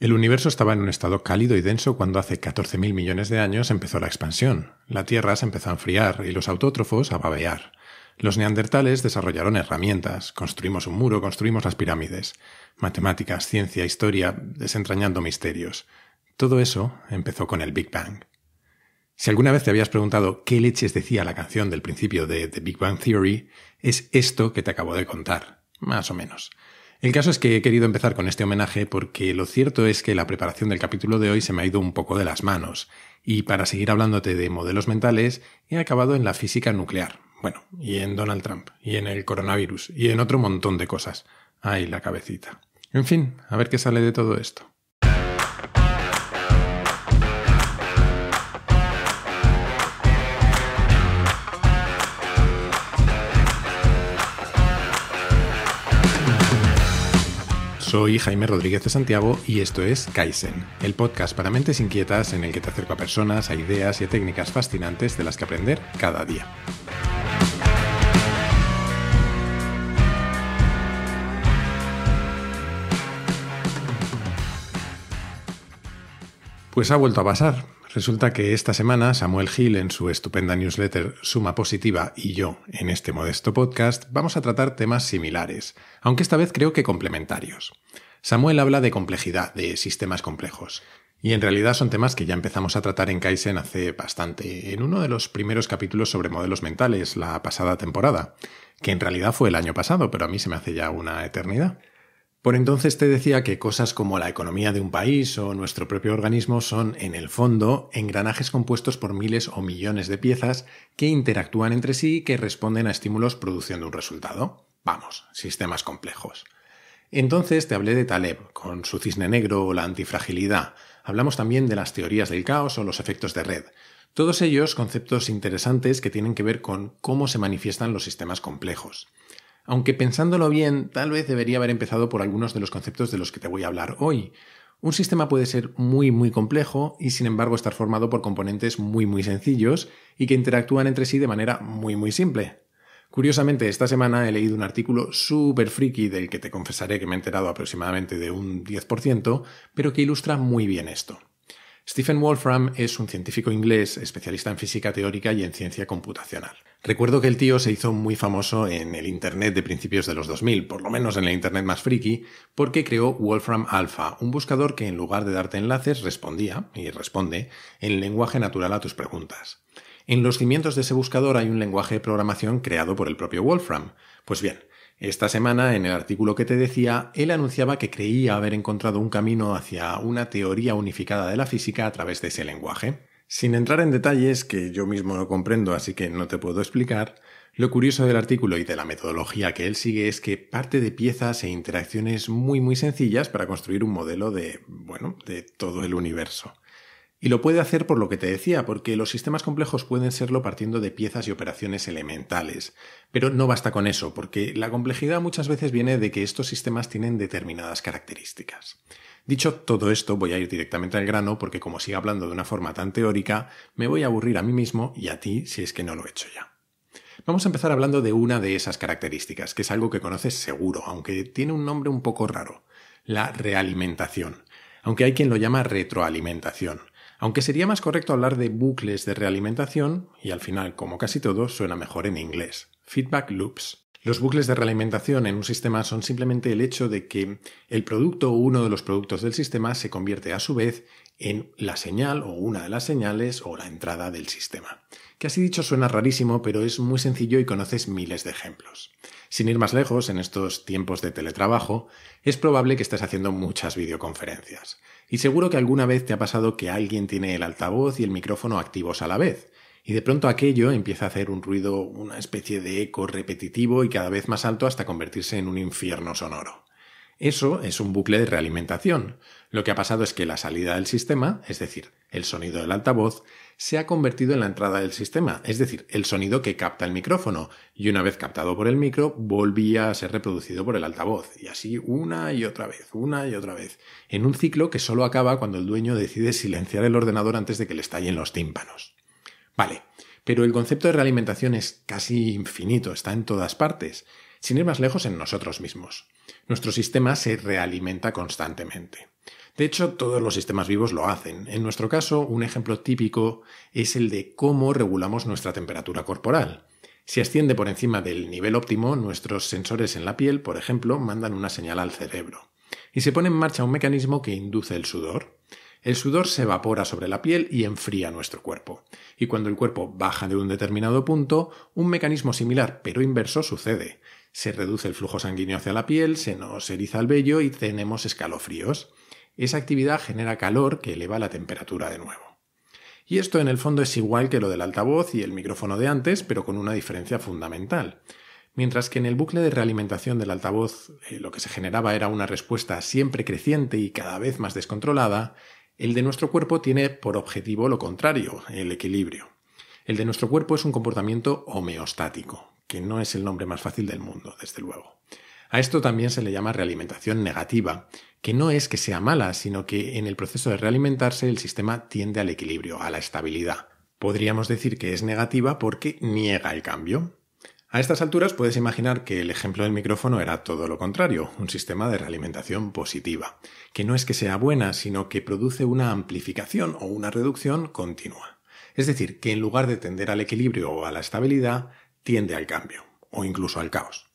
El universo estaba en un estado cálido y denso cuando hace 14.000 millones de años empezó la expansión. La Tierra se empezó a enfriar y los autótrofos a babear. Los neandertales desarrollaron herramientas, construimos un muro, construimos las pirámides, matemáticas, ciencia, historia, desentrañando misterios. Todo eso empezó con el Big Bang. Si alguna vez te habías preguntado qué leches decía la canción del principio de The Big Bang Theory, es esto que te acabo de contar, más o menos. El caso es que he querido empezar con este homenaje porque lo cierto es que la preparación del capítulo de hoy se me ha ido un poco de las manos, y para seguir hablándote de modelos mentales, he acabado en la física nuclear, bueno, y en Donald Trump, y en el coronavirus, y en otro montón de cosas. Ay, la cabecita. En fin, a ver qué sale de todo esto. Soy Jaime Rodríguez de Santiago y esto es Kaizen, el podcast para mentes inquietas en el que te acerco a personas, a ideas y a técnicas fascinantes de las que aprender cada día. Pues ha vuelto a pasar. Resulta que esta semana Samuel Gil, en su estupenda newsletter Suma Positiva y yo en este modesto podcast vamos a tratar temas similares, aunque esta vez creo que complementarios. Samuel habla de complejidad, de sistemas complejos. Y en realidad son temas que ya empezamos a tratar en Kaizen hace bastante, en uno de los primeros capítulos sobre modelos mentales, la pasada temporada, que en realidad fue el año pasado, pero a mí se me hace ya una eternidad. Por entonces te decía que cosas como la economía de un país o nuestro propio organismo son, en el fondo, engranajes compuestos por miles o millones de piezas que interactúan entre sí y que responden a estímulos produciendo un resultado. Vamos, sistemas complejos. Entonces te hablé de Taleb, con su cisne negro o la antifragilidad. Hablamos también de las teorías del caos o los efectos de red. Todos ellos conceptos interesantes que tienen que ver con cómo se manifiestan los sistemas complejos aunque pensándolo bien, tal vez debería haber empezado por algunos de los conceptos de los que te voy a hablar hoy. Un sistema puede ser muy muy complejo y sin embargo estar formado por componentes muy muy sencillos y que interactúan entre sí de manera muy muy simple. Curiosamente, esta semana he leído un artículo súper friki del que te confesaré que me he enterado aproximadamente de un 10%, pero que ilustra muy bien esto. Stephen Wolfram es un científico inglés especialista en física teórica y en ciencia computacional. Recuerdo que el tío se hizo muy famoso en el Internet de principios de los 2000, por lo menos en el Internet más friki, porque creó Wolfram Alpha, un buscador que en lugar de darte enlaces respondía, y responde, en lenguaje natural a tus preguntas. En los cimientos de ese buscador hay un lenguaje de programación creado por el propio Wolfram. Pues bien, esta semana, en el artículo que te decía, él anunciaba que creía haber encontrado un camino hacia una teoría unificada de la física a través de ese lenguaje. Sin entrar en detalles que yo mismo no comprendo, así que no te puedo explicar, lo curioso del artículo y de la metodología que él sigue es que parte de piezas e interacciones muy muy sencillas para construir un modelo de, bueno, de todo el universo. Y lo puede hacer por lo que te decía, porque los sistemas complejos pueden serlo partiendo de piezas y operaciones elementales. Pero no basta con eso, porque la complejidad muchas veces viene de que estos sistemas tienen determinadas características. Dicho todo esto, voy a ir directamente al grano, porque como siga hablando de una forma tan teórica, me voy a aburrir a mí mismo y a ti si es que no lo he hecho ya. Vamos a empezar hablando de una de esas características, que es algo que conoces seguro, aunque tiene un nombre un poco raro, la realimentación, aunque hay quien lo llama retroalimentación aunque sería más correcto hablar de bucles de realimentación, y al final, como casi todo, suena mejor en inglés, feedback loops. Los bucles de realimentación en un sistema son simplemente el hecho de que el producto o uno de los productos del sistema se convierte a su vez en la señal o una de las señales o la entrada del sistema. Que así dicho suena rarísimo, pero es muy sencillo y conoces miles de ejemplos. Sin ir más lejos, en estos tiempos de teletrabajo, es probable que estés haciendo muchas videoconferencias. Y seguro que alguna vez te ha pasado que alguien tiene el altavoz y el micrófono activos a la vez, y de pronto aquello empieza a hacer un ruido, una especie de eco repetitivo y cada vez más alto hasta convertirse en un infierno sonoro. Eso es un bucle de realimentación. Lo que ha pasado es que la salida del sistema, es decir, el sonido del altavoz, se ha convertido en la entrada del sistema, es decir, el sonido que capta el micrófono, y una vez captado por el micro, volvía a ser reproducido por el altavoz, y así una y otra vez, una y otra vez, en un ciclo que solo acaba cuando el dueño decide silenciar el ordenador antes de que le estallen los tímpanos. Vale, pero el concepto de realimentación es casi infinito, está en todas partes sin ir más lejos en nosotros mismos. Nuestro sistema se realimenta constantemente. De hecho, todos los sistemas vivos lo hacen. En nuestro caso, un ejemplo típico es el de cómo regulamos nuestra temperatura corporal. Si asciende por encima del nivel óptimo, nuestros sensores en la piel, por ejemplo, mandan una señal al cerebro. Y se pone en marcha un mecanismo que induce el sudor. El sudor se evapora sobre la piel y enfría nuestro cuerpo. Y cuando el cuerpo baja de un determinado punto, un mecanismo similar pero inverso sucede se reduce el flujo sanguíneo hacia la piel, se nos eriza el vello y tenemos escalofríos. Esa actividad genera calor que eleva la temperatura de nuevo. Y esto en el fondo es igual que lo del altavoz y el micrófono de antes, pero con una diferencia fundamental. Mientras que en el bucle de realimentación del altavoz eh, lo que se generaba era una respuesta siempre creciente y cada vez más descontrolada, el de nuestro cuerpo tiene por objetivo lo contrario, el equilibrio. El de nuestro cuerpo es un comportamiento homeostático, que no es el nombre más fácil del mundo, desde luego. A esto también se le llama realimentación negativa, que no es que sea mala, sino que en el proceso de realimentarse el sistema tiende al equilibrio, a la estabilidad. Podríamos decir que es negativa porque niega el cambio. A estas alturas puedes imaginar que el ejemplo del micrófono era todo lo contrario, un sistema de realimentación positiva, que no es que sea buena, sino que produce una amplificación o una reducción continua. Es decir, que en lugar de tender al equilibrio o a la estabilidad, tiende al cambio o incluso al caos.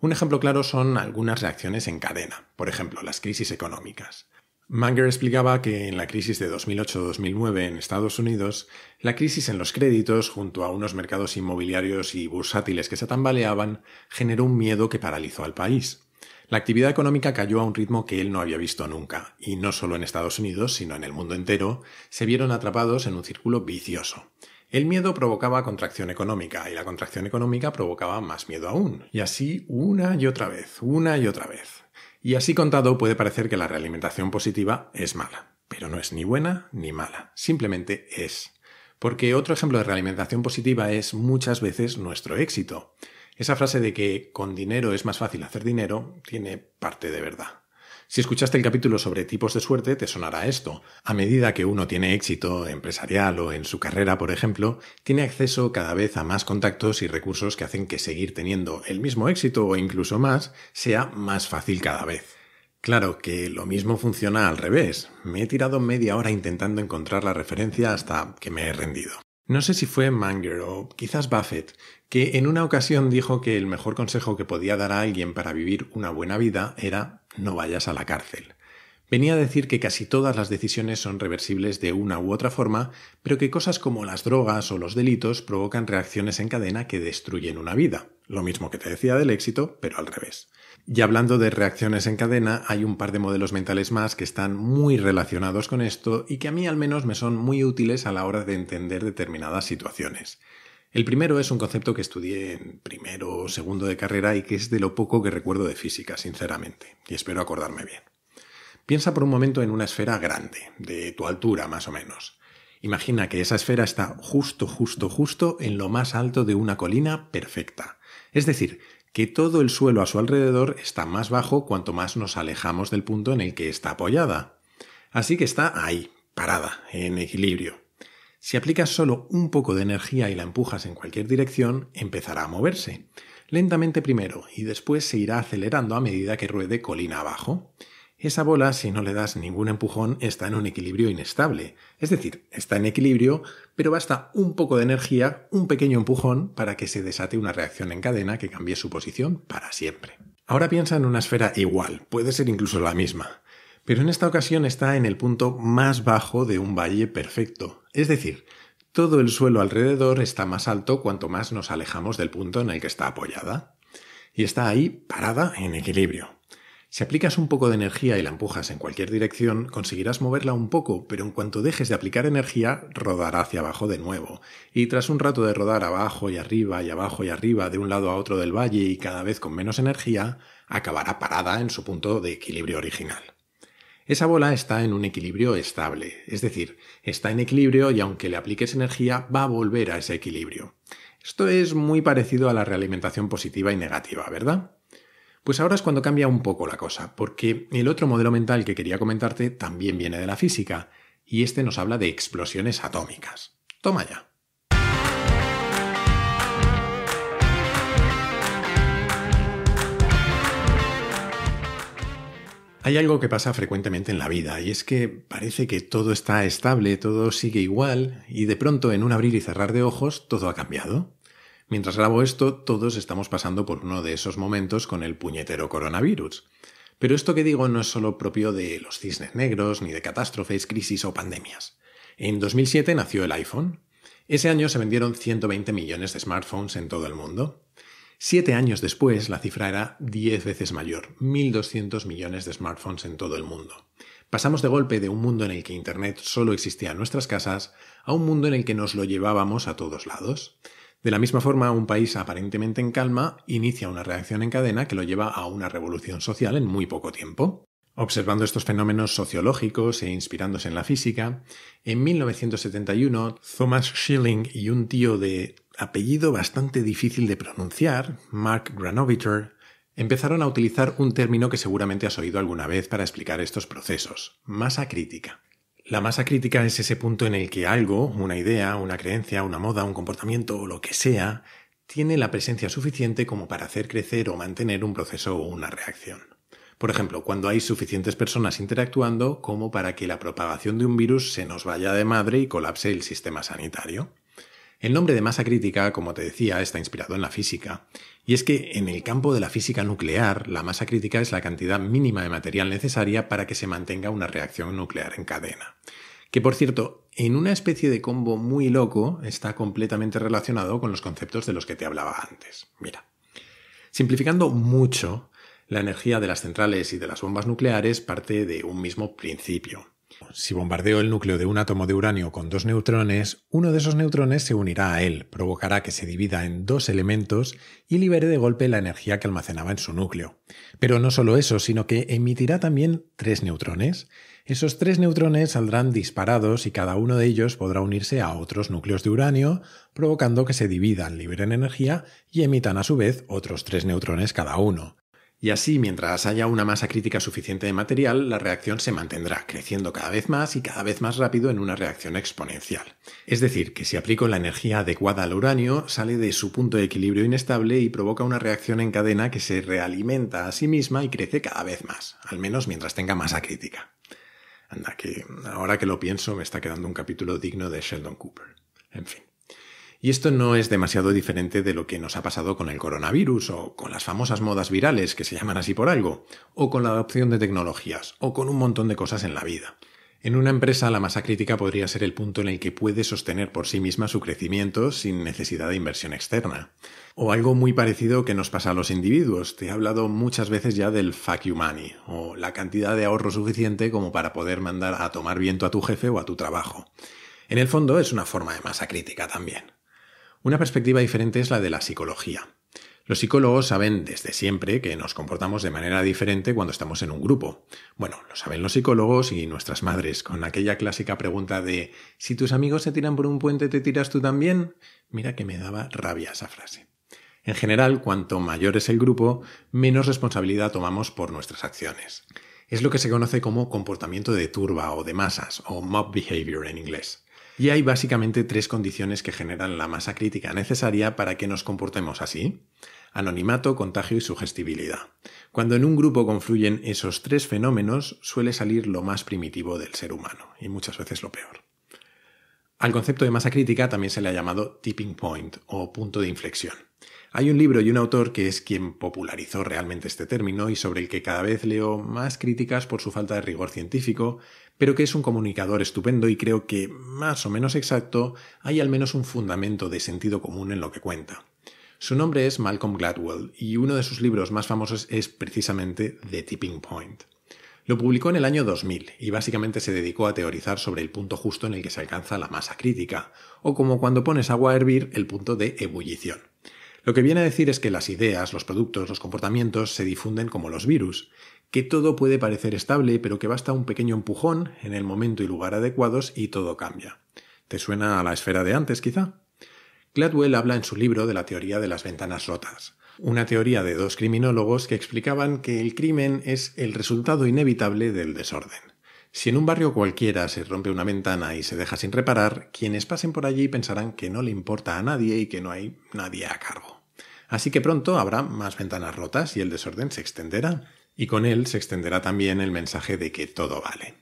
Un ejemplo claro son algunas reacciones en cadena, por ejemplo, las crisis económicas. Manger explicaba que en la crisis de 2008-2009 en Estados Unidos, la crisis en los créditos, junto a unos mercados inmobiliarios y bursátiles que se tambaleaban, generó un miedo que paralizó al país. La actividad económica cayó a un ritmo que él no había visto nunca, y no solo en Estados Unidos, sino en el mundo entero, se vieron atrapados en un círculo vicioso. El miedo provocaba contracción económica y la contracción económica provocaba más miedo aún. Y así una y otra vez, una y otra vez. Y así contado puede parecer que la realimentación positiva es mala, pero no es ni buena ni mala, simplemente es. Porque otro ejemplo de realimentación positiva es muchas veces nuestro éxito. Esa frase de que con dinero es más fácil hacer dinero tiene parte de verdad. Si escuchaste el capítulo sobre tipos de suerte, te sonará esto. A medida que uno tiene éxito empresarial o en su carrera, por ejemplo, tiene acceso cada vez a más contactos y recursos que hacen que seguir teniendo el mismo éxito o incluso más sea más fácil cada vez. Claro que lo mismo funciona al revés. Me he tirado media hora intentando encontrar la referencia hasta que me he rendido. No sé si fue Manger o quizás Buffett, que en una ocasión dijo que el mejor consejo que podía dar a alguien para vivir una buena vida era no vayas a la cárcel. Venía a decir que casi todas las decisiones son reversibles de una u otra forma, pero que cosas como las drogas o los delitos provocan reacciones en cadena que destruyen una vida. Lo mismo que te decía del éxito, pero al revés. Y hablando de reacciones en cadena, hay un par de modelos mentales más que están muy relacionados con esto y que a mí al menos me son muy útiles a la hora de entender determinadas situaciones. El primero es un concepto que estudié en primero o segundo de carrera y que es de lo poco que recuerdo de física, sinceramente, y espero acordarme bien. Piensa por un momento en una esfera grande, de tu altura más o menos. Imagina que esa esfera está justo, justo, justo en lo más alto de una colina perfecta. Es decir, que todo el suelo a su alrededor está más bajo cuanto más nos alejamos del punto en el que está apoyada. Así que está ahí, parada, en equilibrio. Si aplicas solo un poco de energía y la empujas en cualquier dirección, empezará a moverse, lentamente primero y después se irá acelerando a medida que ruede colina abajo. Esa bola, si no le das ningún empujón, está en un equilibrio inestable. Es decir, está en equilibrio, pero basta un poco de energía, un pequeño empujón, para que se desate una reacción en cadena que cambie su posición para siempre. Ahora piensa en una esfera igual, puede ser incluso la misma. Pero en esta ocasión está en el punto más bajo de un valle perfecto, es decir, todo el suelo alrededor está más alto cuanto más nos alejamos del punto en el que está apoyada. Y está ahí parada en equilibrio. Si aplicas un poco de energía y la empujas en cualquier dirección, conseguirás moverla un poco, pero en cuanto dejes de aplicar energía, rodará hacia abajo de nuevo. Y tras un rato de rodar abajo y arriba y abajo y arriba de un lado a otro del valle y cada vez con menos energía, acabará parada en su punto de equilibrio original. Esa bola está en un equilibrio estable, es decir, está en equilibrio y aunque le apliques energía va a volver a ese equilibrio. Esto es muy parecido a la realimentación positiva y negativa, ¿verdad? Pues ahora es cuando cambia un poco la cosa, porque el otro modelo mental que quería comentarte también viene de la física, y este nos habla de explosiones atómicas. Toma ya. Hay algo que pasa frecuentemente en la vida y es que parece que todo está estable, todo sigue igual y de pronto en un abrir y cerrar de ojos todo ha cambiado. Mientras grabo esto, todos estamos pasando por uno de esos momentos con el puñetero coronavirus. Pero esto que digo no es solo propio de los cisnes negros, ni de catástrofes, crisis o pandemias. En 2007 nació el iPhone. Ese año se vendieron 120 millones de smartphones en todo el mundo. Siete años después, la cifra era diez veces mayor, 1.200 millones de smartphones en todo el mundo. Pasamos de golpe de un mundo en el que Internet solo existía en nuestras casas a un mundo en el que nos lo llevábamos a todos lados. De la misma forma, un país aparentemente en calma inicia una reacción en cadena que lo lleva a una revolución social en muy poco tiempo. Observando estos fenómenos sociológicos e inspirándose en la física, en 1971 Thomas Schilling y un tío de apellido bastante difícil de pronunciar, Mark Granoviter, empezaron a utilizar un término que seguramente has oído alguna vez para explicar estos procesos, masa crítica. La masa crítica es ese punto en el que algo, una idea, una creencia, una moda, un comportamiento o lo que sea, tiene la presencia suficiente como para hacer crecer o mantener un proceso o una reacción. Por ejemplo, cuando hay suficientes personas interactuando como para que la propagación de un virus se nos vaya de madre y colapse el sistema sanitario. El nombre de masa crítica, como te decía, está inspirado en la física, y es que en el campo de la física nuclear, la masa crítica es la cantidad mínima de material necesaria para que se mantenga una reacción nuclear en cadena. Que por cierto, en una especie de combo muy loco, está completamente relacionado con los conceptos de los que te hablaba antes. Mira. Simplificando mucho, la energía de las centrales y de las bombas nucleares parte de un mismo principio. Si bombardeo el núcleo de un átomo de uranio con dos neutrones, uno de esos neutrones se unirá a él, provocará que se divida en dos elementos y libere de golpe la energía que almacenaba en su núcleo. Pero no solo eso, sino que emitirá también tres neutrones. Esos tres neutrones saldrán disparados y cada uno de ellos podrá unirse a otros núcleos de uranio, provocando que se dividan, liberen energía y emitan a su vez otros tres neutrones cada uno. Y así, mientras haya una masa crítica suficiente de material, la reacción se mantendrá creciendo cada vez más y cada vez más rápido en una reacción exponencial. Es decir, que si aplico la energía adecuada al uranio, sale de su punto de equilibrio inestable y provoca una reacción en cadena que se realimenta a sí misma y crece cada vez más, al menos mientras tenga masa crítica. Anda, que ahora que lo pienso me está quedando un capítulo digno de Sheldon Cooper. En fin. Y esto no es demasiado diferente de lo que nos ha pasado con el coronavirus o con las famosas modas virales que se llaman así por algo, o con la adopción de tecnologías, o con un montón de cosas en la vida. En una empresa la masa crítica podría ser el punto en el que puede sostener por sí misma su crecimiento sin necesidad de inversión externa. O algo muy parecido que nos pasa a los individuos. Te he hablado muchas veces ya del fuck you money, o la cantidad de ahorro suficiente como para poder mandar a tomar viento a tu jefe o a tu trabajo. En el fondo es una forma de masa crítica también. Una perspectiva diferente es la de la psicología. Los psicólogos saben desde siempre que nos comportamos de manera diferente cuando estamos en un grupo. Bueno, lo saben los psicólogos y nuestras madres, con aquella clásica pregunta de si tus amigos se tiran por un puente, ¿te tiras tú también? Mira que me daba rabia esa frase. En general, cuanto mayor es el grupo, menos responsabilidad tomamos por nuestras acciones. Es lo que se conoce como comportamiento de turba o de masas, o mob behavior en inglés. Y hay básicamente tres condiciones que generan la masa crítica necesaria para que nos comportemos así. Anonimato, contagio y sugestibilidad. Cuando en un grupo confluyen esos tres fenómenos suele salir lo más primitivo del ser humano, y muchas veces lo peor. Al concepto de masa crítica también se le ha llamado tipping point o punto de inflexión. Hay un libro y un autor que es quien popularizó realmente este término y sobre el que cada vez leo más críticas por su falta de rigor científico, pero que es un comunicador estupendo y creo que, más o menos exacto, hay al menos un fundamento de sentido común en lo que cuenta. Su nombre es Malcolm Gladwell y uno de sus libros más famosos es precisamente The Tipping Point. Lo publicó en el año 2000 y básicamente se dedicó a teorizar sobre el punto justo en el que se alcanza la masa crítica, o como cuando pones agua a hervir, el punto de ebullición. Lo que viene a decir es que las ideas, los productos, los comportamientos se difunden como los virus, que todo puede parecer estable, pero que basta un pequeño empujón en el momento y lugar adecuados y todo cambia. ¿Te suena a la esfera de antes, quizá? Gladwell habla en su libro de la teoría de las ventanas rotas, una teoría de dos criminólogos que explicaban que el crimen es el resultado inevitable del desorden. Si en un barrio cualquiera se rompe una ventana y se deja sin reparar, quienes pasen por allí pensarán que no le importa a nadie y que no hay nadie a cargo. Así que pronto habrá más ventanas rotas y el desorden se extenderá, y con él se extenderá también el mensaje de que todo vale.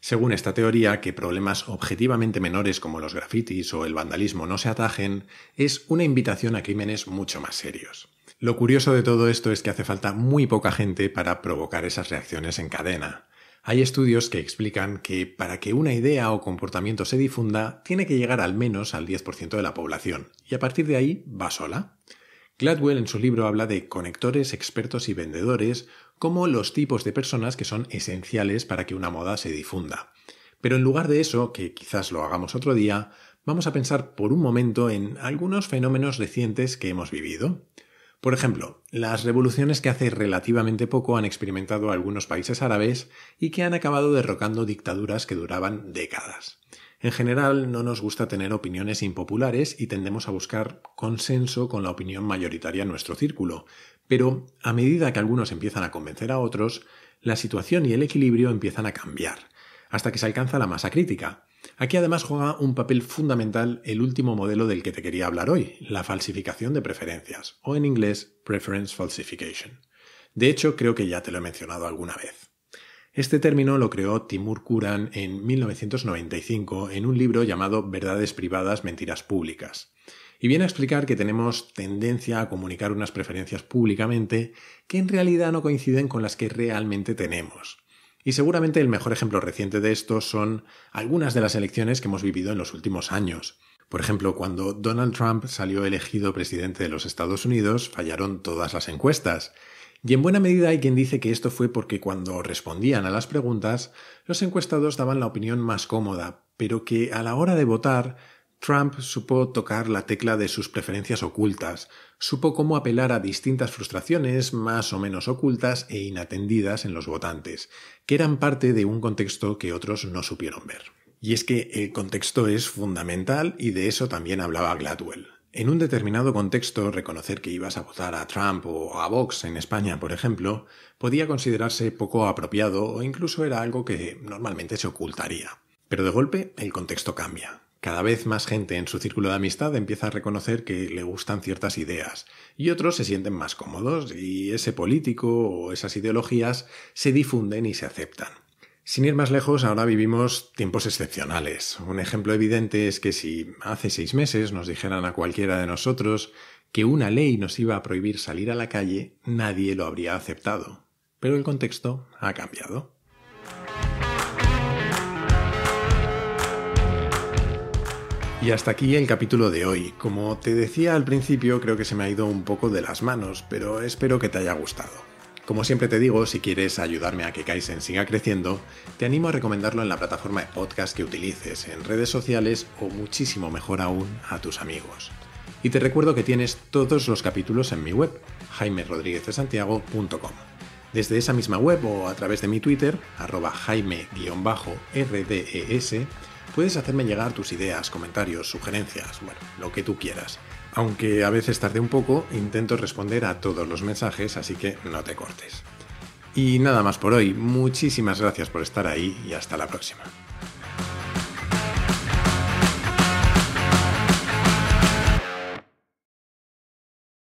Según esta teoría, que problemas objetivamente menores como los grafitis o el vandalismo no se atajen es una invitación a crímenes mucho más serios. Lo curioso de todo esto es que hace falta muy poca gente para provocar esas reacciones en cadena. Hay estudios que explican que para que una idea o comportamiento se difunda, tiene que llegar al menos al 10% de la población, y a partir de ahí va sola. Gladwell en su libro habla de conectores, expertos y vendedores como los tipos de personas que son esenciales para que una moda se difunda. Pero en lugar de eso, que quizás lo hagamos otro día, vamos a pensar por un momento en algunos fenómenos recientes que hemos vivido. Por ejemplo, las revoluciones que hace relativamente poco han experimentado algunos países árabes y que han acabado derrocando dictaduras que duraban décadas. En general, no nos gusta tener opiniones impopulares y tendemos a buscar consenso con la opinión mayoritaria en nuestro círculo, pero a medida que algunos empiezan a convencer a otros, la situación y el equilibrio empiezan a cambiar, hasta que se alcanza la masa crítica. Aquí además juega un papel fundamental el último modelo del que te quería hablar hoy, la falsificación de preferencias, o en inglés, preference falsification. De hecho, creo que ya te lo he mencionado alguna vez. Este término lo creó Timur Kuran en 1995 en un libro llamado Verdades privadas, mentiras públicas. Y viene a explicar que tenemos tendencia a comunicar unas preferencias públicamente que en realidad no coinciden con las que realmente tenemos. Y seguramente el mejor ejemplo reciente de esto son algunas de las elecciones que hemos vivido en los últimos años. Por ejemplo, cuando Donald Trump salió elegido presidente de los Estados Unidos, fallaron todas las encuestas. Y en buena medida hay quien dice que esto fue porque cuando respondían a las preguntas, los encuestados daban la opinión más cómoda, pero que a la hora de votar, Trump supo tocar la tecla de sus preferencias ocultas, supo cómo apelar a distintas frustraciones más o menos ocultas e inatendidas en los votantes, que eran parte de un contexto que otros no supieron ver. Y es que el contexto es fundamental y de eso también hablaba Gladwell. En un determinado contexto, reconocer que ibas a votar a Trump o a Vox en España, por ejemplo, podía considerarse poco apropiado o incluso era algo que normalmente se ocultaría. Pero de golpe, el contexto cambia. Cada vez más gente en su círculo de amistad empieza a reconocer que le gustan ciertas ideas y otros se sienten más cómodos y ese político o esas ideologías se difunden y se aceptan. Sin ir más lejos, ahora vivimos tiempos excepcionales. Un ejemplo evidente es que si hace seis meses nos dijeran a cualquiera de nosotros que una ley nos iba a prohibir salir a la calle, nadie lo habría aceptado. Pero el contexto ha cambiado. Y hasta aquí el capítulo de hoy. Como te decía al principio, creo que se me ha ido un poco de las manos, pero espero que te haya gustado. Como siempre te digo, si quieres ayudarme a que Kaizen siga creciendo, te animo a recomendarlo en la plataforma de podcast que utilices, en redes sociales o muchísimo mejor aún a tus amigos. Y te recuerdo que tienes todos los capítulos en mi web, jaime-rodriguez-santiago.com. Desde esa misma web o a través de mi Twitter, arroba jaime-rdes, puedes hacerme llegar tus ideas, comentarios, sugerencias, bueno, lo que tú quieras. Aunque a veces tarde un poco, intento responder a todos los mensajes, así que no te cortes. Y nada más por hoy, muchísimas gracias por estar ahí y hasta la próxima.